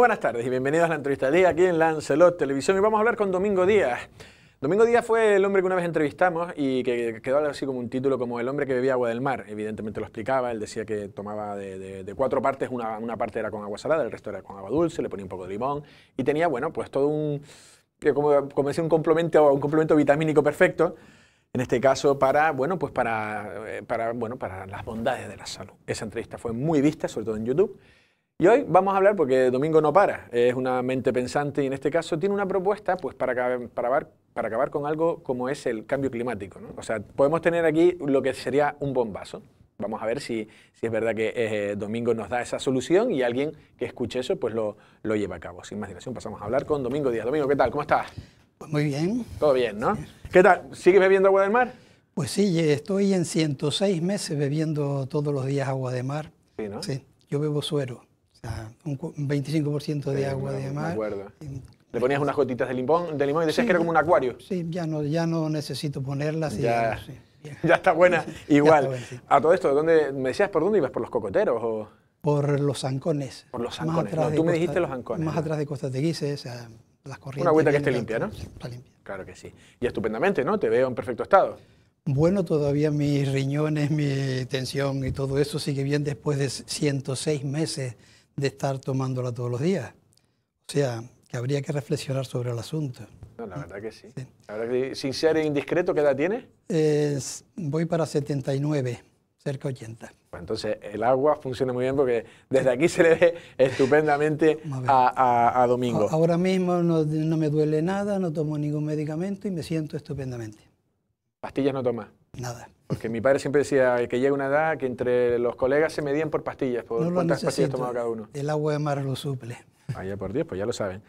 buenas tardes y bienvenidos a la entrevista del día aquí en Lancelot Televisión y vamos a hablar con Domingo Díaz. Domingo Díaz fue el hombre que una vez entrevistamos y que quedó así como un título como el hombre que bebía agua del mar. Evidentemente lo explicaba, él decía que tomaba de, cuatro partes, una, parte era con agua salada, el resto era con agua dulce, le ponía un poco de limón y tenía, bueno, pues todo un, eh, como, como un complemento, un complemento vitamínico perfecto. En este caso, para, bueno, pues para, eh, para, bueno, para las bondades de la salud. Esa entrevista fue muy vista, sobre todo en YouTube. Y hoy vamos a hablar, porque Domingo no para, es una mente pensante y en este caso tiene una propuesta pues, para, acabar, para, para acabar con algo como es el cambio climático. O sea, podemos tener aquí lo que sería un bombazo. Vamos a ver si, si es verdad que eh, Domingo nos da esa solución y alguien que escuche eso pues lo, lo lleva a cabo. Sin más dilación, pasamos a hablar con Domingo Díaz. Domingo, ¿qué tal? ¿Cómo estás? Pues muy bien. Todo bien, ¿no? ¿Qué tal? ¿Sigues bebiendo agua del mar? Pues sí, estoy en 106 meses bebiendo todos los días agua de mar. Sí, ¿no? Sí, yo bebo suero un 25% de agua de mar. Le ponías unas gotitas de limón, de limón y decías que era como un acuario. Sí, ya no, ya no necesito ponerlas. ya, está buena. Igual. A todo esto, ¿dónde, ¿me decías por dónde ibas? ¿Por los cocoteros? O? Por los ancones. Por los ancones. No, tú me dijiste los ancones. Más atrás de Costa Guise, o sea, las corrientes. Una agüita que esté limpia, ¿no? Está limpia. Claro que sí. Y estupendamente, ¿no? Te veo en perfecto estado. Bueno, todavía mis riñones, mi tensión y todo eso sigue bien después de 106 meses de estar tomándola todos los días. O sea, que habría que reflexionar sobre el asunto. No, la verdad que sí. La que, sin ser indiscreto, ¿qué edad tiene? voy para 79, cerca 80. entonces el agua funciona muy bien porque desde aquí se le ve estupendamente a, a, Domingo. Ahora mismo no, no me duele nada, no tomo ningún medicamento y me siento estupendamente. ¿Pastillas no tomas? Nada. Porque mi padre siempre decía que llega una edad que entre los colegas se medían por pastillas, por cuántas pastillas tomaba cada uno. El agua de mar lo suple. Vaya por Dios, pues ya lo saben.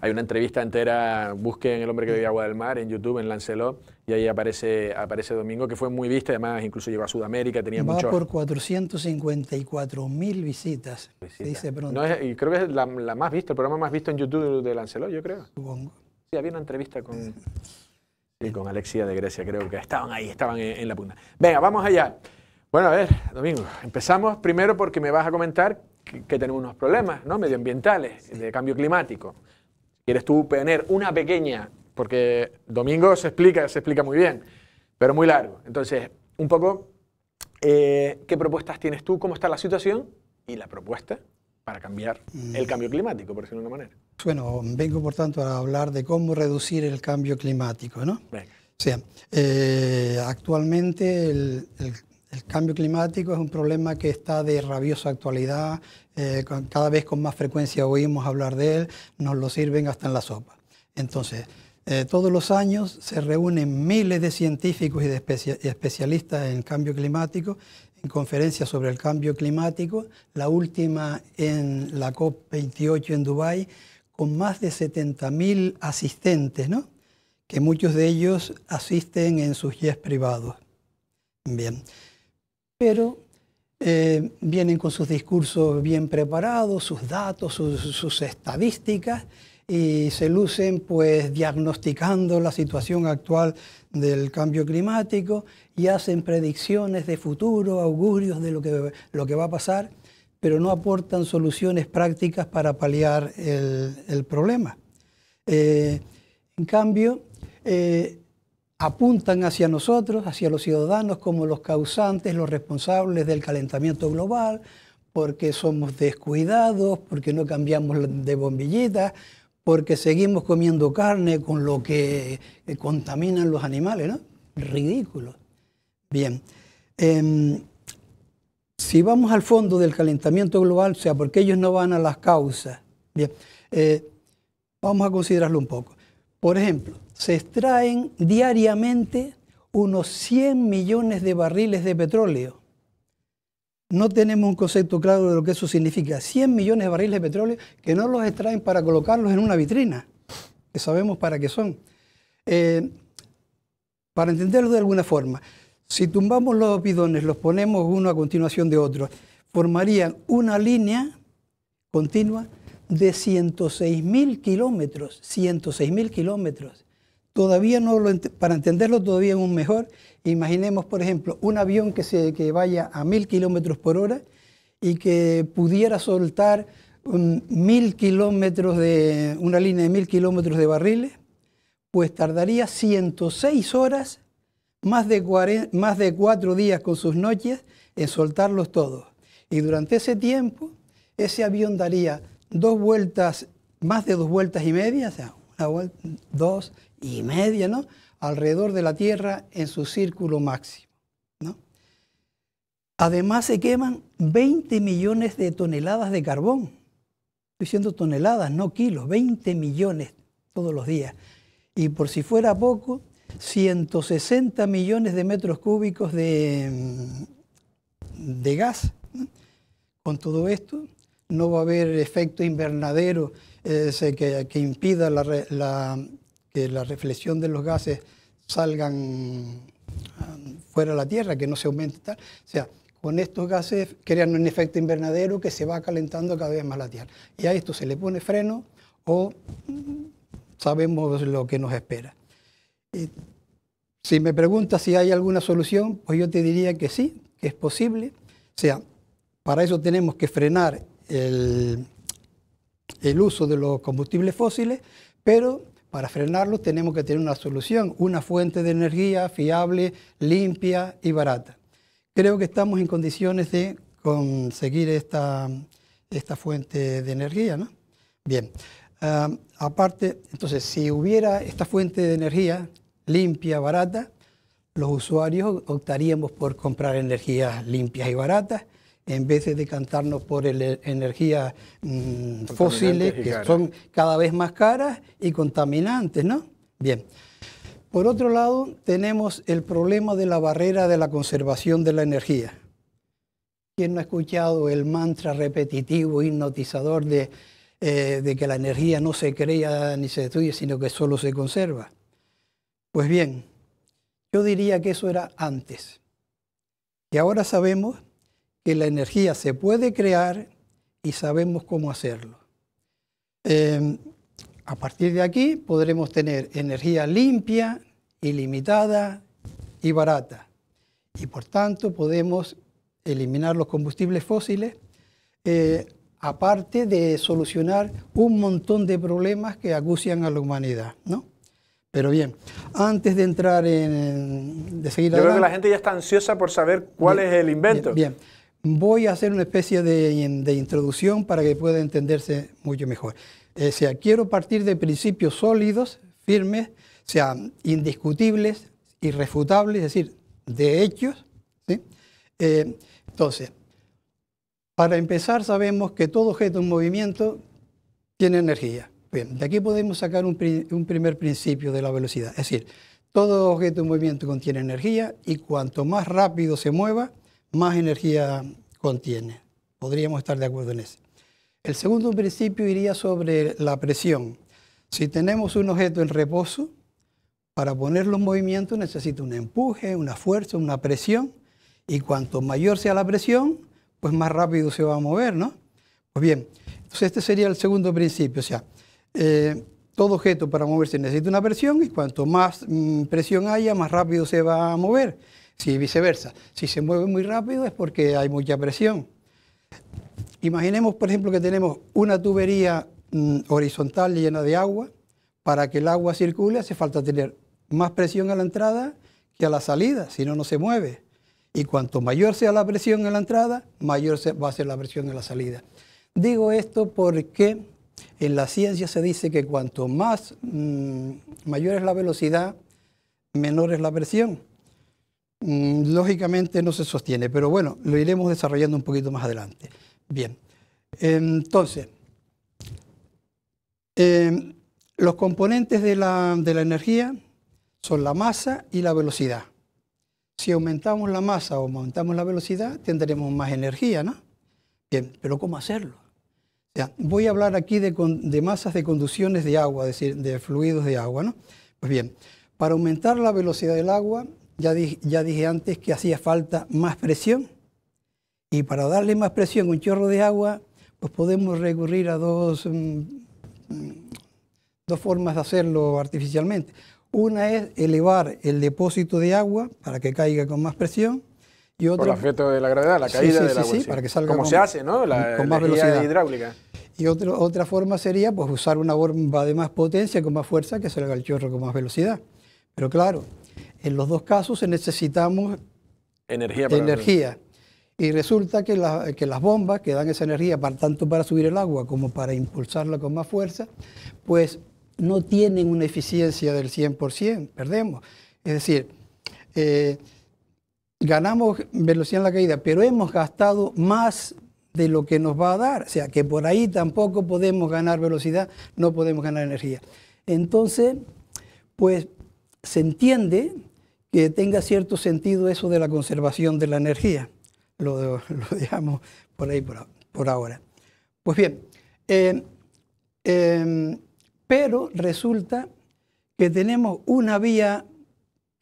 Hay una entrevista entera, busquen El hombre que bebía agua del mar en YouTube, en Lancelot, y ahí aparece, aparece Domingo, que fue muy vista, además incluso llegó a Sudamérica, tenía Va por 454 mil visitas, dice pronto. y creo que es la, la, más vista, el programa más visto en YouTube de Lancelot, yo creo. Supongo. Sí, había una entrevista con... Sí, con Alexia de Grecia, creo que estaban ahí, estaban en, la punta. Venga, vamos allá. Bueno, a ver, Domingo, empezamos primero porque me vas a comentar que, tenemos unos problemas ¿no? medioambientales, de cambio climático. Quieres tú tener una pequeña, porque Domingo se explica, se explica muy bien, pero muy largo. Entonces, un poco, eh, ¿qué propuestas tienes tú? ¿Cómo está la situación? Y la propuesta para cambiar el mm. cambio climático, por decirlo de una manera. Bueno, vengo por tanto a hablar de cómo reducir el cambio climático, ¿no? Eh, actualmente el, cambio climático es un problema que está de rabiosa actualidad, eh, cada vez con más frecuencia oímos hablar de él, nos lo sirven hasta en la sopa. Entonces, eh, todos los años se reúnen miles de científicos y de especialistas en cambio climático en conferencias sobre el cambio climático, la última en la COP28 en Dubái con más de 70.000 asistentes, ¿no? que muchos de ellos asisten en sus jets privados. Bien, pero eh, vienen con sus discursos bien preparados, sus datos, sus, estadísticas, y se lucen pues diagnosticando la situación actual del cambio climático y hacen predicciones de futuro, augurios de lo que va a pasar pero no aportan soluciones prácticas para paliar el, problema. Eh, en cambio, eh, apuntan hacia nosotros, hacia los ciudadanos, como los causantes, los responsables del calentamiento global, porque somos descuidados, porque no cambiamos de bombillitas, porque seguimos comiendo carne con lo que eh, contaminan los animales, ¿no? Ridículo. Bien. Em, si vamos al fondo del calentamiento global, o sea, porque ellos no van a las causas, bien, eh, vamos a considerarlo un poco. Por ejemplo, se extraen diariamente unos 100 millones de barriles de petróleo. No tenemos un concepto claro de lo que eso significa. 100 millones de barriles de petróleo que no los extraen para colocarlos en una vitrina, que sabemos para qué son. Eh, para entenderlo de alguna forma, si tumbamos los bidones, los ponemos uno a continuación de otro, formarían una línea continua de 106.000 kilómetros, 106.000 kilómetros. Todavía no lo, para entenderlo todavía aún mejor, imaginemos, por ejemplo, un avión que, vaya a 1.000 kilómetros por hora y que pudiera soltar um, kilómetros de, una línea de 1.000 kilómetros de barriles, pues tardaría 106 horas más de, más de cuatro días con sus noches en soltarlos todos. Y durante ese tiempo, ese avión daría dos vueltas, más de dos vueltas y media, o sea, una vuelta, dos y media, ¿no? Alrededor de la Tierra en su círculo máximo, ¿no? Además se queman 20 millones de toneladas de carbón. Estoy diciendo toneladas, no kilos, 20 millones todos los días. Y por si fuera poco, 160 millones de metros cúbicos de, mm, de gas. Con todo esto, no va a haber efecto invernadero que, impida que la reflexión de los gases salgan ah, fuera de la Tierra, que no se aumente tal. O sea, con estos gases crean un efecto invernadero que se va calentando cada vez más la Tierra. Y a esto se le pone freno o mm, sabemos lo que nos espera. Eh, si me preguntas si hay alguna solución, pues yo te diría que sí, que es posible. O sea, para eso tenemos que frenar el, uso de los combustibles fósiles, pero para frenarlos tenemos que tener una solución, una fuente de energía fiable, limpia y barata. Creo que estamos en condiciones de conseguir esta, esta fuente de energía. ¿no? Bien, aparte, entonces, si hubiera esta fuente de energía limpia, barata, los usuarios optaríamos por comprar energías limpias y baratas en vez de cantarnos por eh, energías mm, fósiles que son cada vez más caras y contaminantes, ¿no? Bien. Por otro lado, tenemos el problema de la barrera de la conservación de la energía. ¿Quién no ha escuchado el mantra repetitivo, hipnotizador de eh, de que la energía no se crea ni se destruye, sino que solo se conserva. Pues bien, yo diría que eso era antes. Y ahora sabemos que la energía se puede crear y sabemos cómo hacerlo. Em, a partir de aquí podremos tener energía limpia, ilimitada y barata. Y por tanto podemos eliminar los combustibles fósiles eh, aparte de solucionar un montón de problemas que acucian a la humanidad, ¿no? Pero bien, antes de entrar en... de seguir Yo creo que la gente ya está ansiosa por saber cuál es el invento. Bien, voy a hacer una especie de, introducción para que pueda entenderse mucho mejor. Eh, sea, quiero partir de principios sólidos, firmes, indiscutibles, irrefutables, es decir, de hechos. ¿sí? Eh, entonces, para empezar, sabemos que todo objeto en movimiento tiene energía. Bien, de aquí podemos sacar un, un primer principio de la velocidad. Es decir, todo objeto en movimiento contiene energía y cuanto más rápido se mueva, más energía contiene. Podríamos estar de acuerdo en eso. El segundo principio iría sobre la presión. Si tenemos un objeto en reposo, para ponerlo en movimiento necesita un empuje, una fuerza, una presión, y cuanto mayor sea la presión, pues más rápido se va a mover, ¿no? Pues bien, entonces este sería el segundo principio, o sea, eh, todo objeto para moverse necesita una presión y cuanto más mm, presión haya, más rápido se va a mover. Si viceversa, si se mueve muy rápido es porque hay mucha presión. Imaginemos, por ejemplo, que tenemos una tubería mm, horizontal llena de agua. Para que el agua circule hace falta tener más presión a la entrada que a la salida, si no, no se mueve. Y cuanto mayor sea la presión en la entrada, mayor va a ser la presión en la salida. Digo esto porque en la ciencia se dice que cuanto más mm, mayor es la velocidad, menor es la presión. Mm, lógicamente no se sostiene, pero bueno, lo iremos desarrollando un poquito más adelante. Bien, entonces, em, los componentes de la energía son la masa y la velocidad. Si aumentamos la masa o aumentamos la velocidad, tendremos más energía, ¿no? Bien, pero ¿cómo hacerlo? voy a hablar aquí de, masas de conducciones de agua, es decir, de fluidos de agua, ¿no? Pues bien, para aumentar la velocidad del agua, ya dije, ya dije antes que hacía falta más presión. Y para darle más presión a un chorro de agua, pues podemos recurrir a dos, mm, mm, dos formas de hacerlo artificialmente. Una es elevar el depósito de agua para que caiga con más presión. Y otra, Por el efecto de la gravedad, la caída sí, para que salga Como se hace, ¿no? con más velocidad hidráulica. Y otra forma sería pues, usar una bomba de más potencia, con más fuerza, que salga el chorro con más velocidad. Pero claro, en los dos casos necesitamos energía. energía. Y resulta que, las bombas que dan esa energía para, tanto para subir el agua como para impulsarla con más fuerza, pues no tienen una eficiencia del 100%, perdemos. Es decir, eh, ganamos velocidad en la caída, pero hemos gastado más de lo que nos va a dar. O sea, que por ahí tampoco podemos ganar velocidad, no podemos ganar energía. Entonces, pues se entiende que tenga cierto sentido eso de la conservación de la energía. Lo, dejamos por ahí por, ahora. Pues bien, eh, em, pero resulta que tenemos una vía,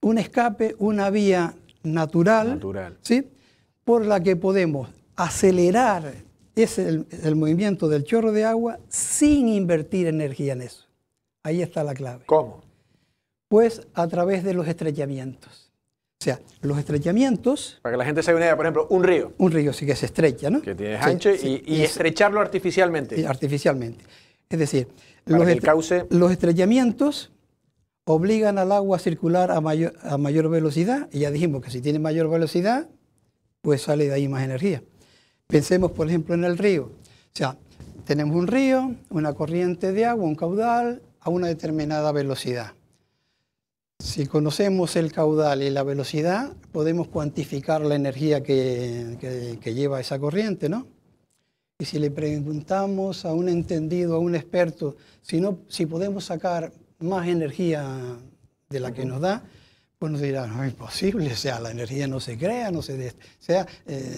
un escape, una vía natural, natural. ¿sí? por la que podemos acelerar el, movimiento del chorro de agua sin invertir energía en eso. Ahí está la clave. ¿Cómo? Pues a través de los estrechamientos. O sea, los estrechamientos... Para que la gente se haga una idea, por ejemplo, un río. Un río, sí que se estrecha, ¿no? Que tiene ancho y, y, estrecharlo artificialmente. Artificialmente. Es decir, los estrellamientos obligan al agua a circular a mayor, a mayor velocidad, y ya dijimos que si tiene mayor velocidad, pues sale de ahí más energía. Pensemos, por ejemplo, en el río. O sea, tenemos un río, una corriente de agua, un caudal a una determinada velocidad. Si conocemos el caudal y la velocidad, podemos cuantificar la energía que lleva esa corriente, ¿no? Y si le preguntamos a un entendido, a un experto, si, si podemos sacar más energía de la que nos da, pues nos dirán, no, es imposible, o sea, la energía no se crea, no se... O sea, eh,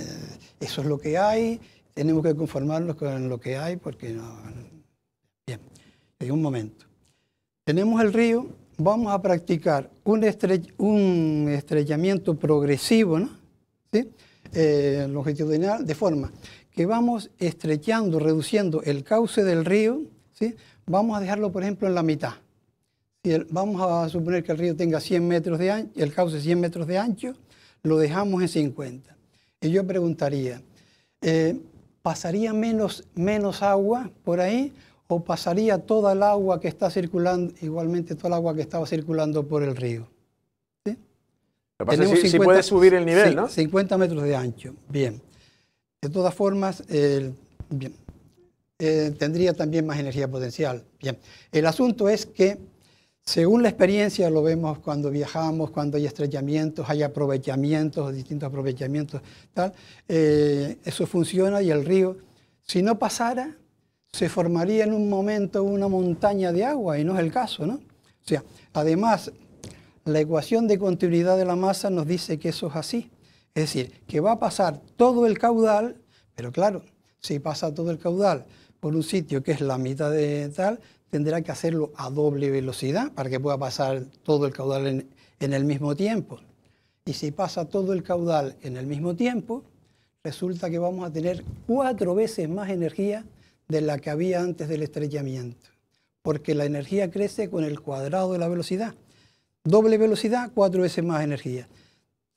eso es lo que hay, tenemos que conformarnos con lo que hay porque no... Bien, en un momento. Tenemos el río, vamos a practicar un, estrellamiento progresivo, ¿no? ¿Sí? longitudinal, eh, de forma que vamos estrechando, reduciendo el cauce del río, ¿sí? vamos a dejarlo, por ejemplo, en la mitad. Si vamos a suponer que el río tenga 100 metros de ancho, el cauce 100 metros de ancho, lo dejamos en 50. Y yo preguntaría, eh, ¿pasaría menos, menos agua por ahí o pasaría toda el agua que está circulando, igualmente toda el agua que estaba circulando por el río? ¿Sí? si, puede subir el nivel, ¿no? 50 metros de ancho, bien. De todas formas, eh, tendría también más energía potencial. Bien, el asunto es que, según la experiencia, lo vemos cuando viajamos, cuando hay estrellamientos, hay aprovechamientos, distintos aprovechamientos, tal, eh, eso funciona y el río, si no pasara, se formaría en un momento una montaña de agua y no es el caso, ¿no? O sea, además, la ecuación de continuidad de la masa nos dice que eso es así. Es decir, que va a pasar todo el caudal, pero claro, si pasa todo el caudal por un sitio que es la mitad de tal, tendrá que hacerlo a doble velocidad para que pueda pasar todo el caudal en, el mismo tiempo. Y si pasa todo el caudal en el mismo tiempo, resulta que vamos a tener cuatro veces más energía de la que había antes del estrellamiento, porque la energía crece con el cuadrado de la velocidad. Doble velocidad, cuatro veces más energía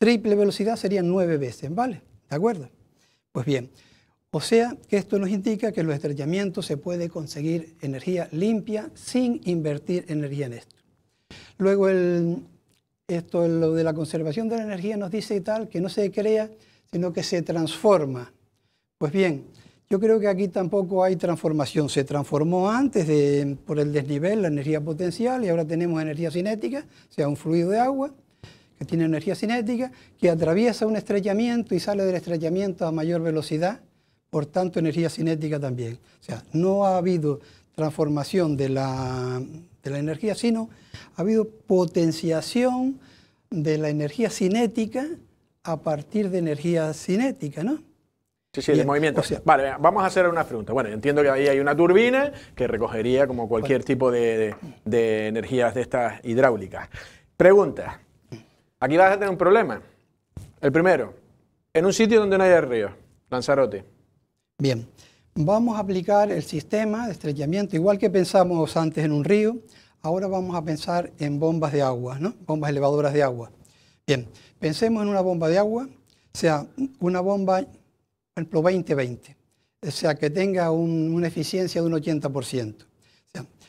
triple velocidad serían nueve veces, ¿vale? ¿De acuerdo? Pues bien, o sea que esto nos indica que en los estrellamientos se puede conseguir energía limpia sin invertir energía en esto. Luego, esto lo de la conservación de la energía nos dice tal, que no se crea, sino que se transforma. Pues bien, yo creo que aquí tampoco hay transformación. Se transformó antes por el desnivel la energía potencial y ahora tenemos energía cinética, o sea, un fluido de agua que tiene energía cinética, que atraviesa un estrellamiento y sale del estrellamiento a mayor velocidad, por tanto energía cinética también. O sea, no ha habido transformación de la, energía, sino ha habido potenciación de la energía cinética a partir de energía cinética, ¿no? Sí, sí, de movimiento. vale, vamos a hacer una pregunta. Bueno, entiendo que ahí hay una turbina que recogería como cualquier tipo de, de, de energías de estas hidráulicas. Pregunta, Aquí vas a tener un problema. El primero, en un sitio donde no haya río, Lanzarote. Bien, vamos a aplicar el sistema de estrellamiento, igual que pensamos antes en un río, ahora vamos a pensar en bombas de agua, ¿no? bombas elevadoras de agua. Bien, pensemos en una bomba de agua, o sea, una bomba, por ejemplo, 20-20, o sea, que tenga una eficiencia de un 80%.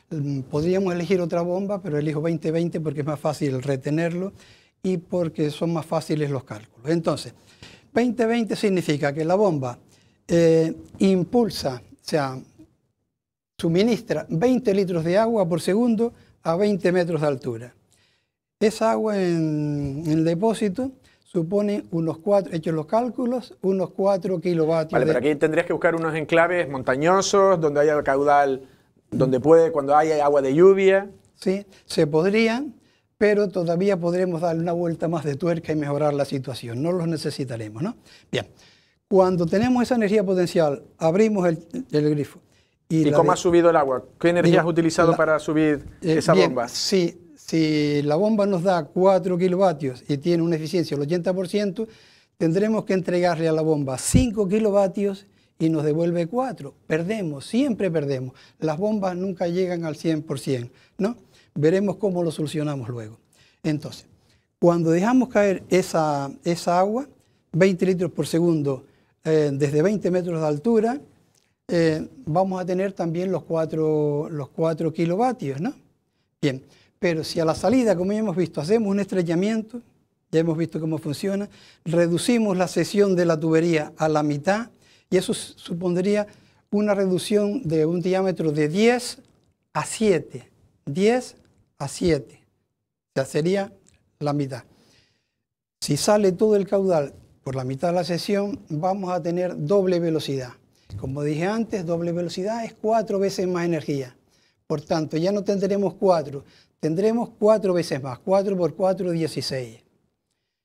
Mm, podríamos elegir otra bomba, pero elijo 20-20 porque es más fácil retenerlo y porque son más fáciles los cálculos. Entonces, 2020 significa que la bomba eh, impulsa, o sea, suministra 20 litros de agua por segundo a 20 metros de altura. Esa agua en, el depósito supone unos cuatro, hechos los cálculos, unos 4 kilovatios. Vale, pero aquí tendrías que buscar unos enclaves montañosos, donde haya caudal, donde puede, cuando haya agua de lluvia. Sí, se podrían, pero todavía podremos darle una vuelta más de tuerca y mejorar la situación. No los necesitaremos, ¿no? Bien, cuando tenemos esa energía potencial, abrimos el, grifo. ¿Y, cómo ha subido el agua? ¿Qué energía has utilizado para subir eh, esa bomba? Si, si la bomba nos da 4 kilovatios y tiene una eficiencia del 80%, tendremos que entregarle a la bomba 5 kilovatios y nos devuelve 4. Perdemos, siempre perdemos. Las bombas nunca llegan al 100%, ¿no? Veremos cómo lo solucionamos luego. Entonces, cuando dejamos caer esa, esa agua, 20 litros por segundo eh, desde 20 metros de altura, eh, vamos a tener también los 4, los 4 kilovatios, ¿no? Bien, pero si a la salida, como ya hemos visto, hacemos un estrellamiento, ya hemos visto cómo funciona, reducimos la sesión de la tubería a la mitad y eso supondría una reducción de un diámetro de 10 a 7, 10 7. ya sería la mitad. Si sale todo el caudal por la mitad de la sesión, vamos a tener doble velocidad. Como dije antes, doble velocidad es cuatro veces más energía. Por tanto, ya no tendremos cuatro, tendremos cuatro veces más. 4 por 4, 16.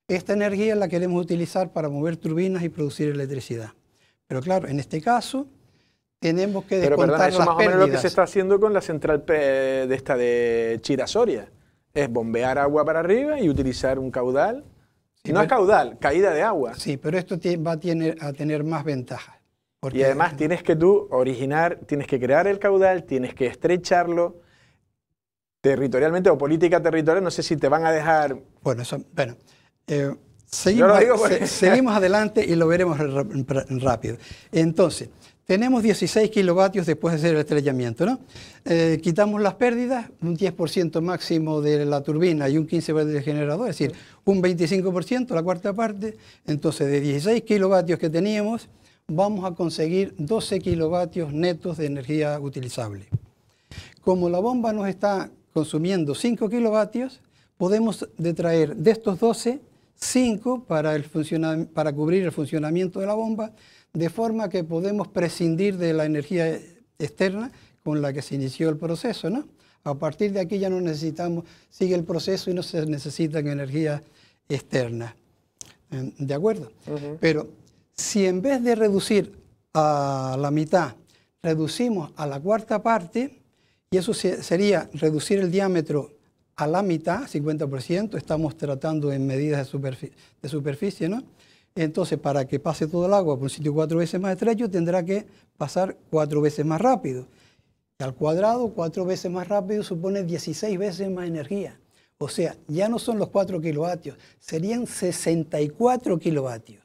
Esta energía la queremos utilizar para mover turbinas y producir electricidad. Pero claro, en este caso tenemos que descontar Pero las más pérdidas. o menos lo que se está haciendo con la central de esta de Chirasoria. Es bombear agua para arriba y utilizar un caudal. no es caudal, caída de agua. Sí, pero esto va a tener, más ventajas. y además tienes que tú originar, tienes que crear el caudal, tienes que estrecharlo territorialmente o política territorial, no sé si te van a dejar... Bueno, eso, bueno eh, seguimos, seguimos adelante y lo veremos rápido. Entonces, tenemos 16 kilovatios después de hacer el estrellamiento. ¿no? Eh, quitamos las pérdidas, un 10% máximo de la turbina y un 15% del generador, es decir, un 25%, la cuarta parte. Entonces, de 16 kilovatios que teníamos, vamos a conseguir 12 kilovatios netos de energía utilizable. Como la bomba nos está consumiendo 5 kilovatios, podemos detraer de estos 12, 5 para cubrir el funcionamiento de la bomba de forma que podemos prescindir de la energía externa con la que se inició el proceso, ¿no? A partir de aquí ya no necesitamos, sigue el proceso y no se necesitan energía externa, ¿eh? ¿De acuerdo? Pero si en vez de reducir a la mitad, reducimos a la cuarta parte, y eso sería reducir el diámetro a la mitad, 50%, estamos tratando en medidas de superficie, ¿no? Entonces, para que pase todo el agua por un sitio cuatro veces más estrecho, tendrá que pasar cuatro veces más rápido. Y al cuadrado, cuatro veces más rápido supone 16 veces más energía. O sea, ya no son los 4 kilovatios, serían 64 kilovatios.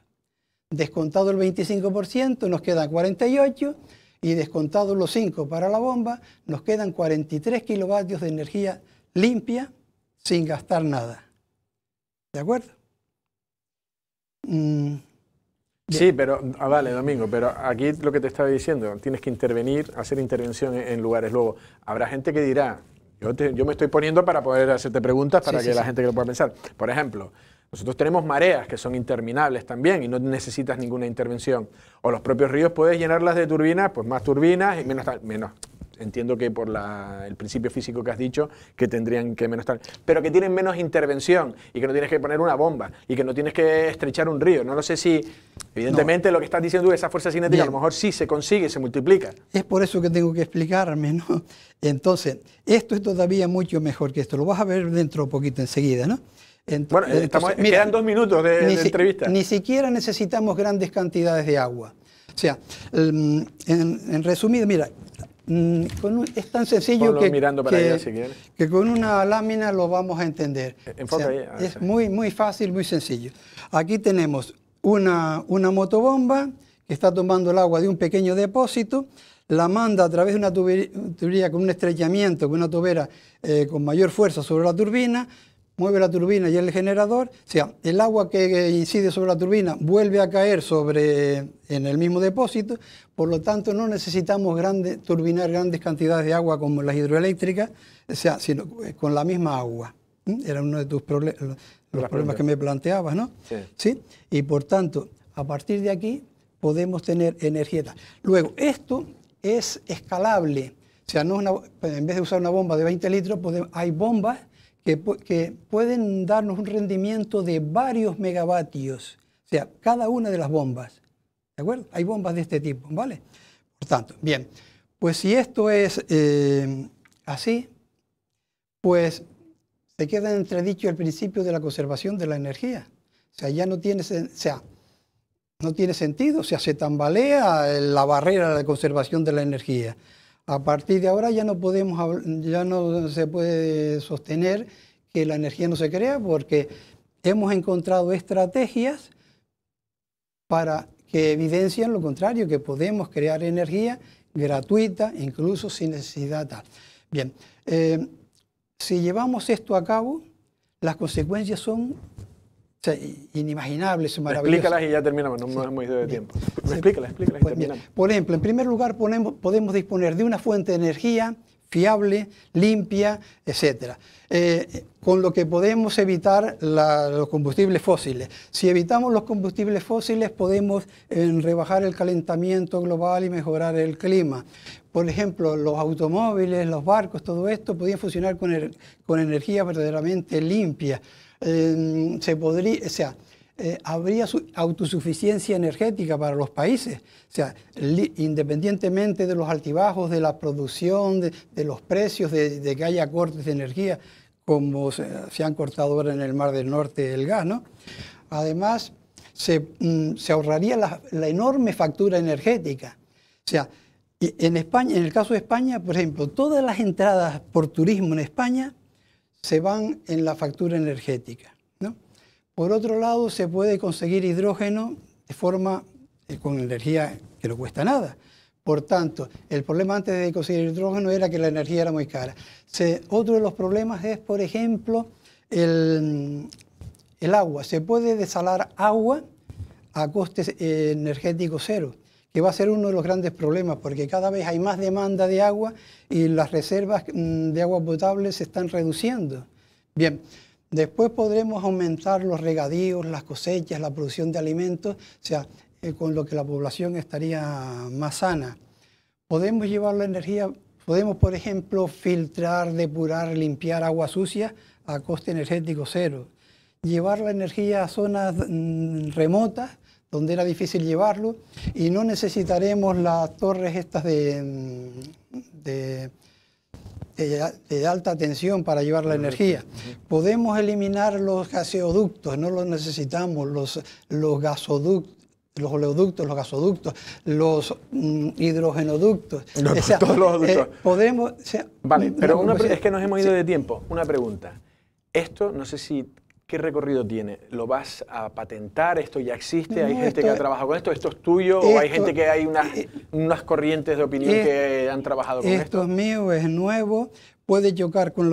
Descontado el 25%, nos quedan 48 y descontado los 5 para la bomba, nos quedan 43 kilovatios de energía limpia sin gastar nada. ¿De acuerdo? Mm. sí, pero, ah, vale, Domingo, pero aquí lo que te estaba diciendo, tienes que intervenir, hacer intervención en, lugares. Luego, habrá gente que dirá, yo, me estoy poniendo para poder hacerte preguntas para que la gente que lo pueda pensar. Por ejemplo, nosotros tenemos mareas que son interminables también y no necesitas ninguna intervención. O los propios ríos puedes llenarlas de turbinas, pues más turbinas y menos, menos entiendo que por el principio físico que has dicho, que tendrían que menos tal, pero que tienen menos intervención y que no tienes que poner una bomba y que no tienes que estrechar un río. No lo sé si, evidentemente, lo que estás diciendo esa fuerza cinética a lo mejor sí se consigue, se multiplica. Es por eso que tengo que explicarme, ¿no? Entonces, esto es todavía mucho mejor que esto. Lo vas a ver dentro poquito enseguida, ¿no? bueno, eh, quedan dos minutos de, entrevista. Ni siquiera necesitamos grandes cantidades de agua. O sea, em, en resumido, mira, Mm, es tan sencillo que, que, con una lámina lo vamos a entender. E, ah, es muy, muy fácil, muy sencillo. Aquí tenemos una, motobomba que está tomando el agua de un pequeño depósito, la manda a través de una tubería, con un estrechamiento, con una tobera eh, con mayor fuerza sobre la turbina, mueve la turbina y el generador, o sea, el agua que incide sobre la turbina vuelve a caer sobre, en el mismo depósito, por lo tanto no necesitamos turbinar grandes cantidades de agua como las hidroeléctricas, sea, sino eh, con la misma agua. Era uno de tus los problemas que me planteabas, ¿no? Sí. Y por tanto, a partir de aquí podemos tener energía. Luego, esto es escalable, o sea, no en vez de usar una bomba de 20 litros, hay bombas que, pueden darnos un rendimiento de varios megavatios, o sea, cada una de las bombas. ¿De acuerdo? Hay bombas de este tipo, ¿vale? Por tanto, bien, pues si esto es eh, así, pues se queda entredicho el principio de la conservación de la energía. O sea, ya no tiene, no tiene sentido, o sea, se tambalea la barrera de conservación de la energía. A partir de ahora ya no, podemos, ya no se puede sostener que la energía no se crea porque hemos encontrado estrategias para que evidencien lo contrario, que podemos crear energía gratuita, incluso sin necesidad tal. Bien, eh, si llevamos esto a cabo, las consecuencias son o sea, Explícalas y ya terminamos, no hemos ido de tiempo. Pues explícalas, explícalas y pues terminamos. Por ejemplo, en primer lugar podemos disponer de una fuente de energía fiable, limpia, etc. Eh, con lo que podemos evitar los combustibles fósiles. Si evitamos los combustibles fósiles podemos eh, rebajar el calentamiento global y mejorar el clima. Por ejemplo, los automóviles, los barcos, todo esto podían funcionar con er, energía verdaderamente limpia. Em, se podría, o sea, eh, habría autosuficiencia energética para los países. O sea, independientemente de los altibajos, de la producción, de, los precios, de, que haya cortes de energía, como se, han cortado ahora en el Mar del Norte el gas, ¿no? Además, se, mm, ahorraría la, enorme factura energética. O sea, en España, en el caso de España, por ejemplo, todas las entradas por turismo en España se van en la factura energética. ¿no? Por otro lado, se puede conseguir hidrógeno de forma eh, con energía que no cuesta nada. Por tanto, el problema antes de conseguir hidrógeno era que la energía era muy cara. otro de los problemas es, por ejemplo, el, agua. Se puede desalar agua a costes energético eh, energéticos cero que va a ser uno de los grandes problemas, porque cada vez hay más demanda de agua y las reservas mm, de agua potable se están reduciendo. Bien, después podremos aumentar los regadíos, las cosechas, la producción de alimentos, o sea, eh, con lo que la población estaría más sana. Podemos llevar la energía, podemos, por ejemplo, filtrar, depurar, limpiar agua sucia a coste energético cero. Llevar la energía a zonas mm, remotas donde era difícil llevarlo, y no necesitaremos las torres estas de, mm, de, alta tensión para llevar la energía. Podemos eliminar los gaseoductos, no los necesitamos, los, los gasoductos, los oleoductos, los gasoductos, los mm, hidrogenoductos. todos los eh, podemos... vale, pero pues, es que nos hemos ido de tiempo. Una pregunta. Esto, no sé si ¿Qué recorrido tiene? ¿Lo vas a patentar? ¿Esto ya existe? ¿Hay gente que ha trabajado con esto? ¿Esto es tuyo? ¿O hay gente que hay unas, eh, unas corrientes de opinión eh, que han trabajado con esto? Esto es mío, es nuevo, puede chocar con,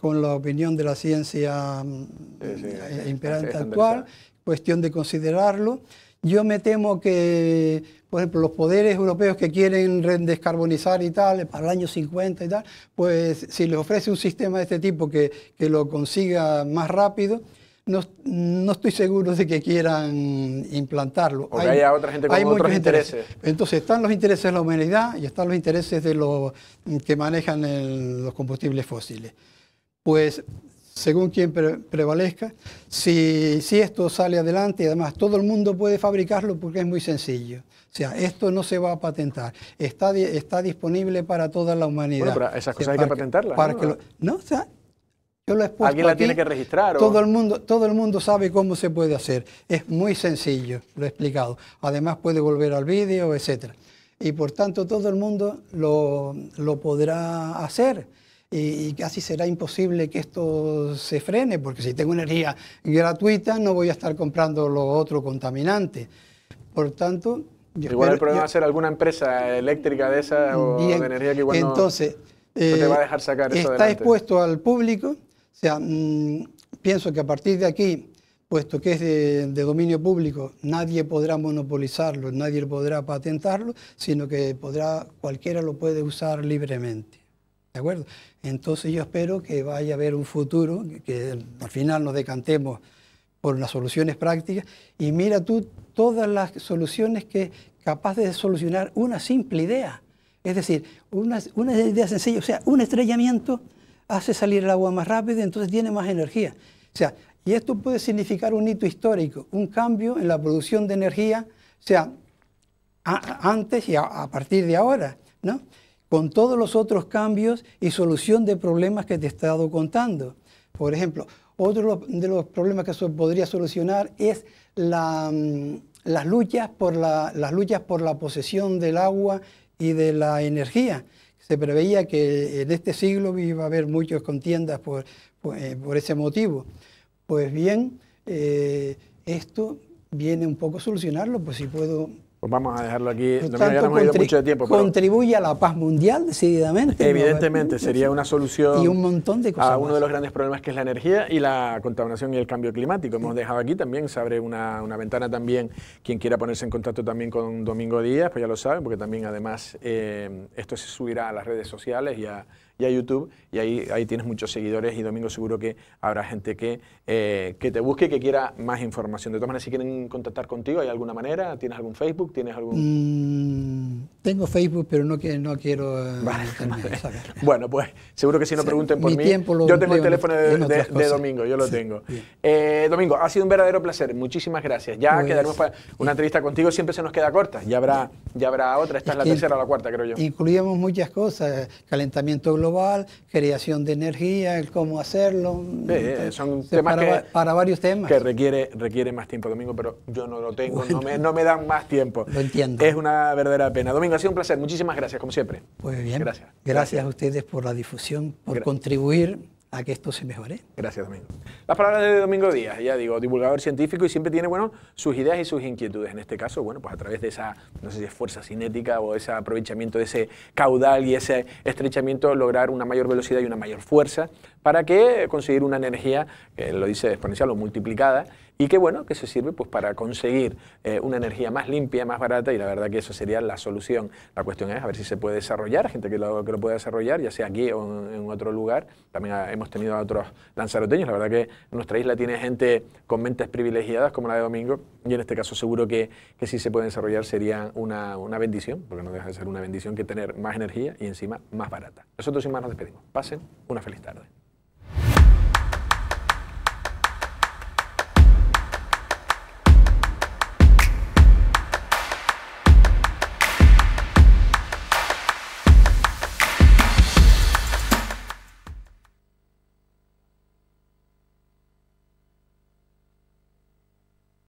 con la opinión de la ciencia mm, eh, imperante actual, cuestión de considerarlo. Yo me temo que, por ejemplo, los poderes europeos que quieren descarbonizar y tal, para el año 50 y tal, pues si les ofrece un sistema de este tipo que, lo consiga más rápido, no, no, estoy seguro de que quieran implantarlo. Porque hay, haya otra gente otros intereses. Entonces están los intereses de la humanidad y están los intereses de los que manejan los combustibles fósiles. Pues según quien prevalezca. Si, esto sale adelante y además todo el mundo puede fabricarlo porque es muy sencillo. O sea, esto no se va a patentar, está, está disponible para toda la humanidad. esas cosas hay que patentarlas. ¿no? o sea, yo lo Alguien la tiene que registrar. Todo, el mundo, todo el mundo sabe cómo se puede hacer. Es muy sencillo, lo he explicado. Además puede volver al vídeo, etc. Y por tanto todo el mundo lo, lo podrá hacer y, casi será imposible que esto se frene, porque si tengo energía gratuita no voy a estar comprando lo otro contaminante. Por tanto... igual el problema va a ser alguna empresa eléctrica de esa o de energía que igual entonces, no, te va a eh, dejar sacar eso Está expuesto al público, o sea, mm, pienso que a partir de aquí puesto que es de, de, dominio público, nadie podrá monopolizarlo, nadie podrá patentarlo, sino que podrá, cualquiera lo puede usar libremente. ¿De acuerdo? Entonces yo espero que vaya a haber un futuro, que al final nos decantemos por las soluciones prácticas y mira tú todas las soluciones que capaz de solucionar una simple idea. Es decir, una, idea sencilla, o sea, un estrellamiento hace salir el agua más rápido y entonces tiene más energía. O sea, y esto puede significar un hito histórico, un cambio en la producción de energía, o sea, antes y a, a partir de ahora, ¿no? con todos los otros cambios y solución de problemas que te he estado contando. Por ejemplo, otro de los problemas que podría solucionar es mm, las, luchas por la, las luchas por la posesión del agua y de la energía. Se preveía que en este siglo iba a haber muchas contiendas eh, por, ese motivo. Pues bien, eh, esto viene un poco a solucionarlo, pues si puedo pues vamos a dejarlo aquí. no mucho de tiempo. contribuye a la paz mundial, decididamente. Evidentemente, sería una solución y un montón de cosas a uno de los grandes problemas que es la energía y la contaminación y el cambio climático. Hemos dejado aquí también, se abre una, ventana también. Quien quiera ponerse en contacto también con Domingo Díaz, pues ya lo saben, porque también además eh, esto se subirá a las redes sociales y a y a YouTube, y ahí, ahí tienes muchos seguidores y domingo seguro que habrá gente que, eh, que te busque y que quiera más información. De todas maneras, si quieren contactar contigo, ¿hay alguna manera? ¿Tienes algún Facebook? ¿Tienes algún...? Mm, tengo Facebook, pero no, quiero, no quiero eh, Bueno, pues seguro que si no pregunten por mí, yo tengo el teléfono de, Domingo, yo lo tengo. Eh, domingo, ha sido un verdadero placer, muchísimas gracias. Ya pues, quedaremos para una entrevista contigo, siempre se nos queda corta, ya habrá, ya habrá otra, esta es, la tercera o la cuarta, creo yo. Incluíamos muchas cosas, calentamiento global, creación de energía, el cómo hacerlo. Mm, eh, son temas para, para varios temas. Que requiere, requiere más tiempo, Domingo, pero yo no lo tengo, no me dan más tiempo. Lo entiendo. Es una verdadera pena. Domingo, ha sido un placer. Muchísimas gracias, como siempre. Pues bien. Gracias. Gracias, a ustedes por la difusión, por contribuir a que esto se mejore. Gracias, Domingo. Las palabras de Domingo Díaz, ya digo, divulgador científico y siempre tiene, bueno, sus ideas y sus inquietudes. En este caso, bueno, pues a través de esa, no sé si es fuerza cinética o ese aprovechamiento de ese caudal y ese estrechamiento, lograr una mayor velocidad y una mayor fuerza para que eh, conseguir una energía, lo dice exponencial o multiplicada, y que, bueno, que se sirve pues para conseguir eh, una energía más limpia, más barata, y la verdad que eso sería la solución. La cuestión es a ver si se puede desarrollar, gente que lo, que lo pueda desarrollar, ya sea aquí o en, otro lugar, también a hemos tenido a otros lanzaroteños. La verdad que nuestra isla tiene gente con mentes privilegiadas como la de Domingo y en este caso seguro que, si se puede desarrollar sería una, una bendición, porque no deja de ser una bendición que tener más energía y encima más barata. Nosotros sin más nos despedimos. Pasen una feliz tarde.